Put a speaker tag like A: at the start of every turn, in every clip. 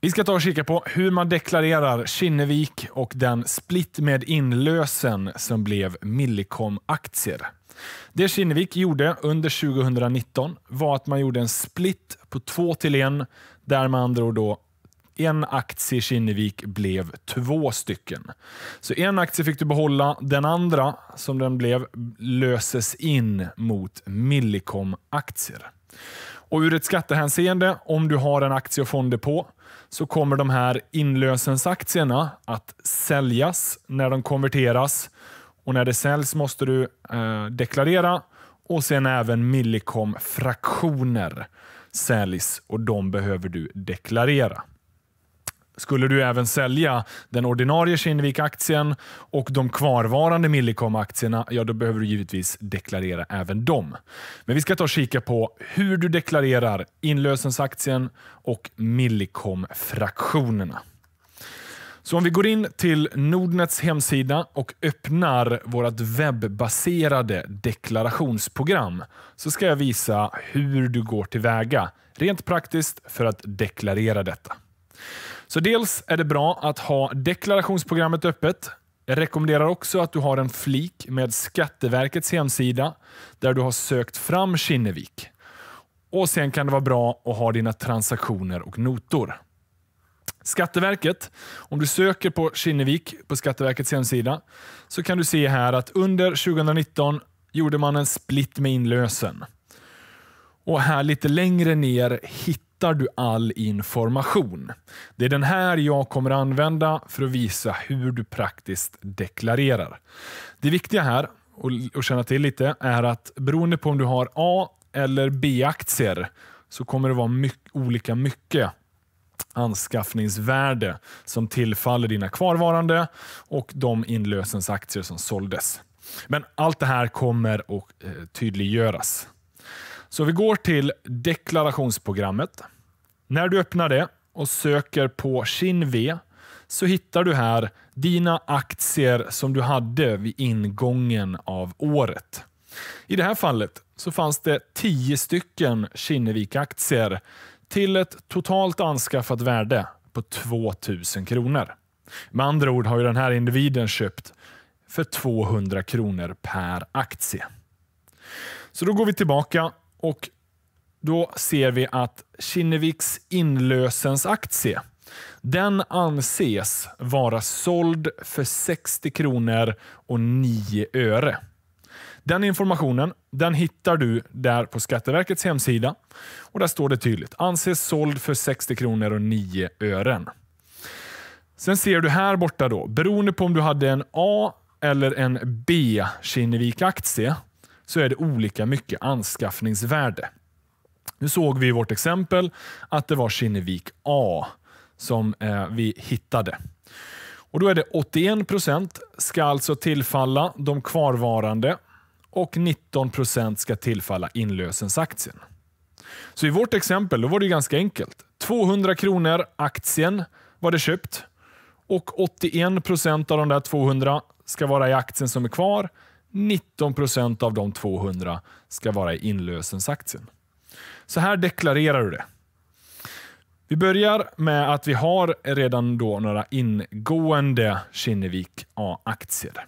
A: Vi ska ta och kika på hur man deklarerar Kinnevik och den split med inlösen som blev Millicom-aktier. Det Kinnevik gjorde under 2019 var att man gjorde en split på två till en där man andra då en aktie i Kinnevik blev två stycken. Så en aktie fick du behålla, den andra, som den blev, löses in mot Millicom-aktier. Och ur ett skattehänseende, om du har en aktie och fonddepå, så kommer de här inlösensaktierna att säljas när de konverteras. Och När det säljs måste du eh, deklarera och sen även Millicom-fraktioner säljs och de behöver du deklarera skulle du även sälja den ordinarie Kinnevik-aktien och de kvarvarande Millicom-aktierna, ja då behöver du givetvis deklarera även dem. Men vi ska ta och kika på hur du deklarerar inlösensaktien och Millicom-fraktionerna. Så om vi går in till Nordnets hemsida och öppnar vårt webbaserade deklarationsprogram så ska jag visa hur du går tillväga rent praktiskt för att deklarera detta. Så dels är det bra att ha deklarationsprogrammet öppet. Jag rekommenderar också att du har en flik med Skatteverkets hemsida där du har sökt fram Kinnevik. Och sen kan det vara bra att ha dina transaktioner och notor. Skatteverket, om du söker på Kinnevik på Skatteverkets hemsida så kan du se här att under 2019 gjorde man en split med inlösen. Och här lite längre ner hittar hittar du all information. Det är den här jag kommer använda för att visa hur du praktiskt deklarerar. Det viktiga här, och känna till lite, är att beroende på om du har A eller B-aktier så kommer det vara mycket, olika mycket anskaffningsvärde som tillfaller dina kvarvarande och de inlösensaktier som såldes. Men allt det här kommer att eh, tydliggöras. Så vi går till deklarationsprogrammet. När du öppnar det och söker på Kinv så hittar du här dina aktier som du hade vid ingången av året. I det här fallet så fanns det 10 stycken Kinnevik-aktier till ett totalt anskaffat värde på 2000 kronor. Med andra ord har ju den här individen köpt för 200 kronor per aktie. Så då går vi tillbaka och då ser vi att Kinneviks inlösensaktie den anses vara såld för 60 kronor och 9 öre. Den informationen den hittar du där på Skatteverkets hemsida. och Där står det tydligt. Anses såld för 60 kronor och 9 ören. Sen ser du här borta, då, beroende på om du hade en A eller en B Kinnevik-aktie, så är det olika mycket anskaffningsvärde. Nu såg vi i vårt exempel att det var Kinnevik A som eh, vi hittade. Och Då är det 81 procent ska alltså tillfalla de kvarvarande och 19 procent ska tillfalla inlösensaktien. Så i vårt exempel då var det ganska enkelt. 200 kronor aktien var det köpt och 81 procent av de där 200 ska vara i aktien som är kvar. 19 procent av de 200 ska vara i inlösensaktien. Så här deklarerar du det. Vi börjar med att vi har redan då några ingående Kinnevik A-aktier.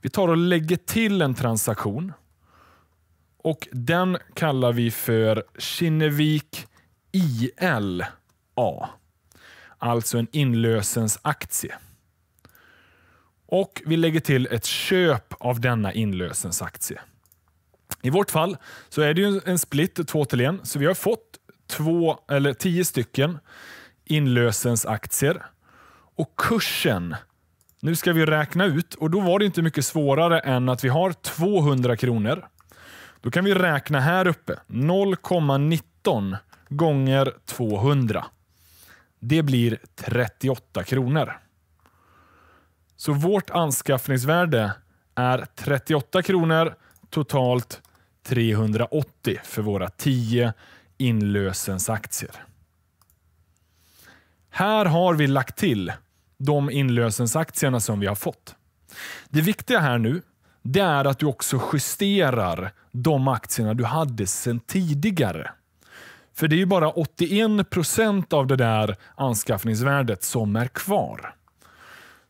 A: Vi tar och lägger till en transaktion och den kallar vi för Kinnevik ILA. Alltså en inlösensaktie. Och vi lägger till ett köp av denna inlösensaktie. I vårt fall så är det ju en split 2 till 1, så vi har fått två, eller 10 stycken inlösensaktier. Och kursen, nu ska vi räkna ut och då var det inte mycket svårare än att vi har 200 kronor. Då kan vi räkna här uppe, 0,19 gånger 200. Det blir 38 kronor. Så vårt anskaffningsvärde är 38 kronor, totalt 380 för våra 10 inlösensaktier. Här har vi lagt till de inlösensaktierna som vi har fått. Det viktiga här nu det är att du också justerar de aktierna du hade sedan tidigare. För det är ju bara 81 av det där anskaffningsvärdet som är kvar.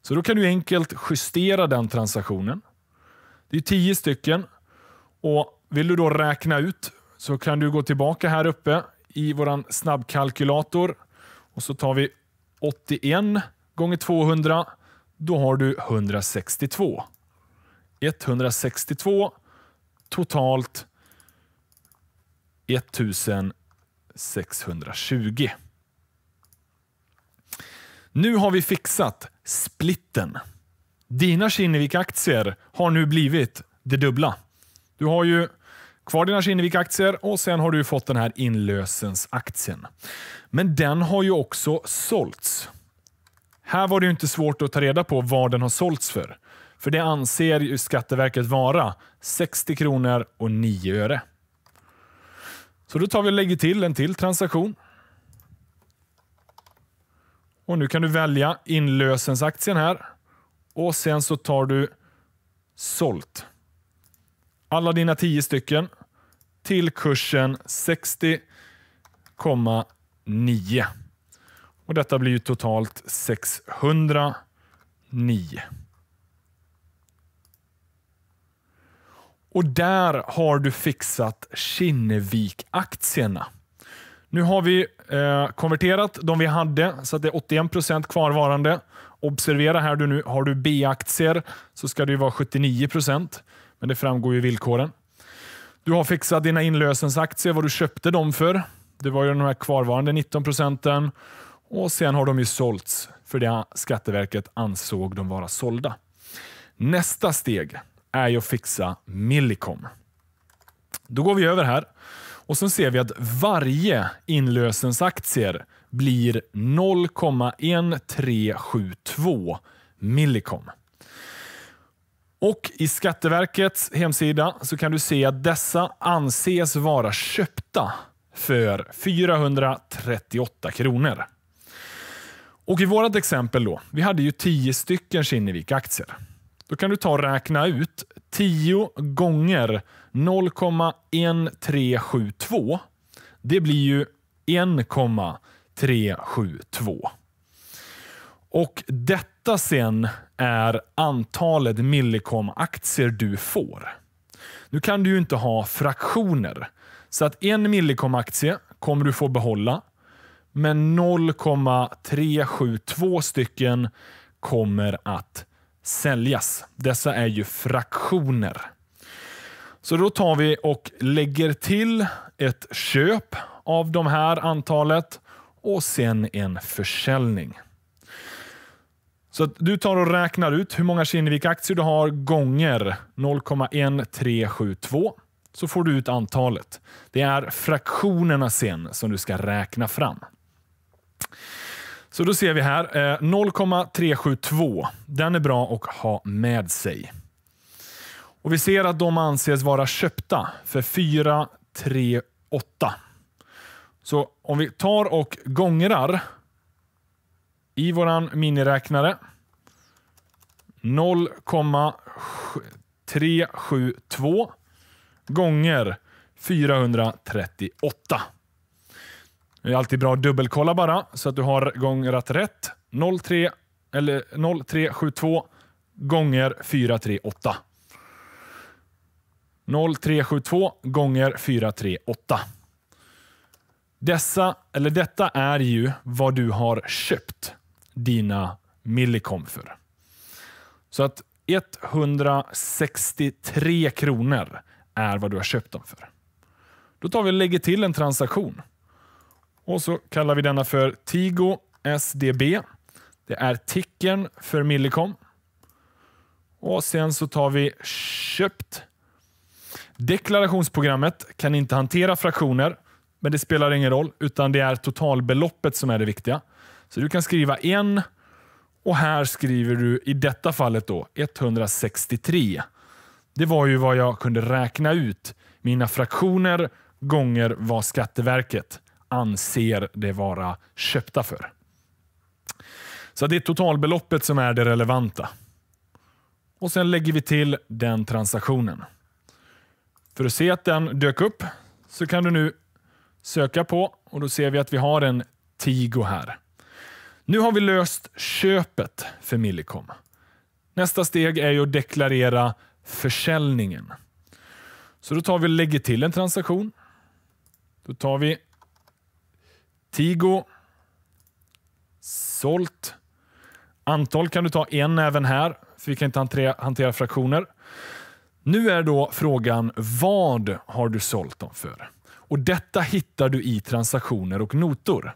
A: Så då kan du enkelt justera den transaktionen. Det är 10 stycken och vill du då räkna ut så kan du gå tillbaka här uppe i våran snabbkalkylator och så tar vi 81 gånger 200. Då har du 162. 162 totalt 1620. Nu har vi fixat splitten. Dina Kinnevik-aktier har nu blivit det dubbla. Du har ju Kvar dina Kinnevik-aktier och sen har du fått den här inlösensaktien. Men den har ju också sålts. Här var det inte svårt att ta reda på vad den har sålts för. För det anser Skatteverket vara 60 kronor och 9 öre. Så då tar vi och lägger till en till transaktion. Och Nu kan du välja inlösensaktien här och sen så tar du sålt alla dina 10 stycken till kursen 60,9. Och Detta blir ju totalt 609. Och där har du fixat Kinnevik-aktierna. Nu har vi eh, konverterat de vi hade, så att det är 81 kvarvarande. Observera här, du nu, har du B-aktier så ska det vara 79 men det framgår ju i villkoren. Du har fixat dina inlösensaktier, vad du köpte dem för. Det var ju de här kvarvarande 19 procenten. Och sen har de ju sålts för det Skatteverket ansåg de vara sålda. Nästa steg är ju att fixa Millicom. Då går vi över här och så ser vi att varje inlösensaktier blir 0,1372 Millicom. Och I Skatteverkets hemsida så kan du se att dessa anses vara köpta för 438 kronor. Och I vårt exempel då, vi hade ju 10 stycken Kinnevik-aktier. Då kan du ta och räkna ut 10 gånger 0,1372. Det blir ju 1,372. Och detta detta sen är antalet Millicom-aktier du får. Nu kan du ju inte ha fraktioner. Så att en Millicom-aktie kommer du få behålla, men 0,372 stycken kommer att säljas. Dessa är ju fraktioner. Så då tar vi och lägger till ett köp av de här antalet och sen en försäljning. Så du tar och räknar ut hur många Kinnevik-aktier du har gånger 0,1372 så får du ut antalet. Det är fraktionerna sen som du ska räkna fram. Så då ser vi här, 0,372. Eh, Den är bra att ha med sig. Och Vi ser att de anses vara köpta för 438. Så om vi tar och gångrar i våran miniräknare. 0,372 gånger 438. Det är alltid bra att dubbelkolla bara, så att du har gångrat rätt. 03, eller 0372 gånger 438. 0372 gånger 438. Dessa, eller detta är ju vad du har köpt dina millikomfer. Så att 163 kronor är vad du har köpt dem för. Då tar vi och lägger till en transaktion. Och så kallar vi denna för Tigo SDB. Det är tickern för Millicom. Och sen så tar vi köpt. Deklarationsprogrammet kan inte hantera fraktioner, men det spelar ingen roll, utan det är totalbeloppet som är det viktiga. Så du kan skriva en och här skriver du i detta fallet då 163. Det var ju vad jag kunde räkna ut. Mina fraktioner gånger vad Skatteverket anser det vara köpta för. Så det är totalbeloppet som är det relevanta. Och Sen lägger vi till den transaktionen. För att se att den dök upp så kan du nu söka på och då ser vi att vi har en Tigo här. Nu har vi löst köpet för Millicom. Nästa steg är ju att deklarera försäljningen. Så då tar vi och lägger till en transaktion. Då tar vi Tigo sålt. Antal kan du ta en även här, för vi kan inte hantera, fraktioner. Nu är då frågan vad har du sålt dem för? Och Detta hittar du i transaktioner och notor.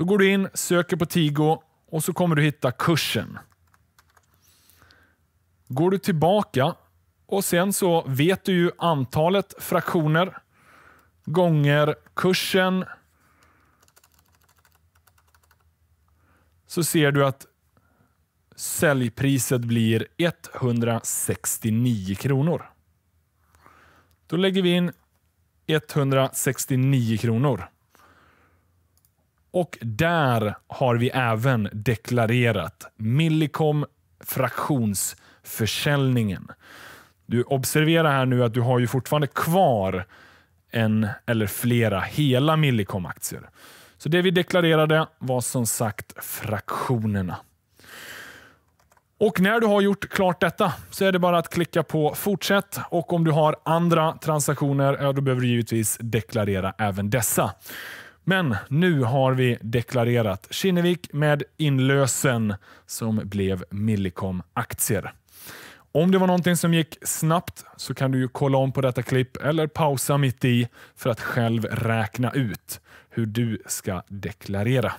A: Då går du in, söker på Tigo och så kommer du hitta kursen. Går du tillbaka och sen så vet du ju antalet fraktioner gånger kursen. Så ser du att säljpriset blir 169 kronor. Då lägger vi in 169 kronor. Och där har vi även deklarerat Millicom fraktionsförsäljningen. Du observerar här nu att du har ju fortfarande kvar en eller flera hela Millicom-aktier. Så det vi deklarerade var som sagt fraktionerna. Och när du har gjort klart detta så är det bara att klicka på fortsätt och om du har andra transaktioner, ja, då behöver du givetvis deklarera även dessa. Men nu har vi deklarerat Kinnevik med inlösen som blev Millicom-aktier. Om det var någonting som gick snabbt så kan du kolla om på detta klipp eller pausa mitt i för att själv räkna ut hur du ska deklarera.